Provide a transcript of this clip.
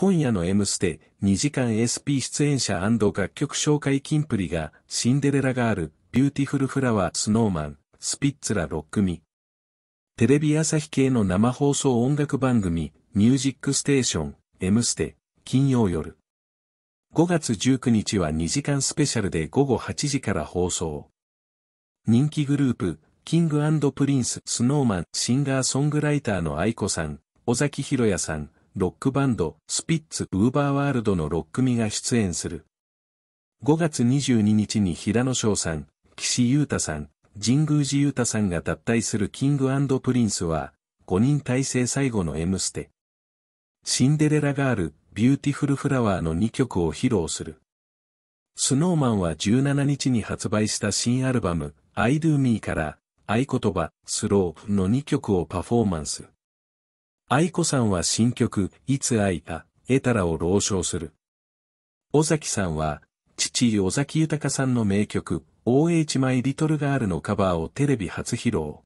今夜の M ステ2時間 SP 出演者楽曲紹介キンプリがシンデレラガール、ビューティフルフラワー、スノーマン、スピッツら6組。テレビ朝日系の生放送音楽番組、ミュージックステーション、M ステ、金曜夜。5月19日は2時間スペシャルで午後8時から放送。人気グループ、キングプリンス、スノーマン、シンガーソングライターの愛子さん、尾崎博也さん、ロックバンド、スピッツ・ウーバーワールドのロックミが出演する。5月22日に平野翔さん、岸優太さん、神宮寺優太さんが脱退するキングプリンスは、5人体制最後の M ステ。シンデレラガール、ビューティフルフラワーの2曲を披露する。スノーマンは17日に発売した新アルバム、I Do Me から、合言葉、スローの2曲をパフォーマンス。愛子さんは新曲、いつ会いた、得たらを朗唱する。尾崎さんは、父尾崎豊さんの名曲、OH マイリトルガールのカバーをテレビ初披露。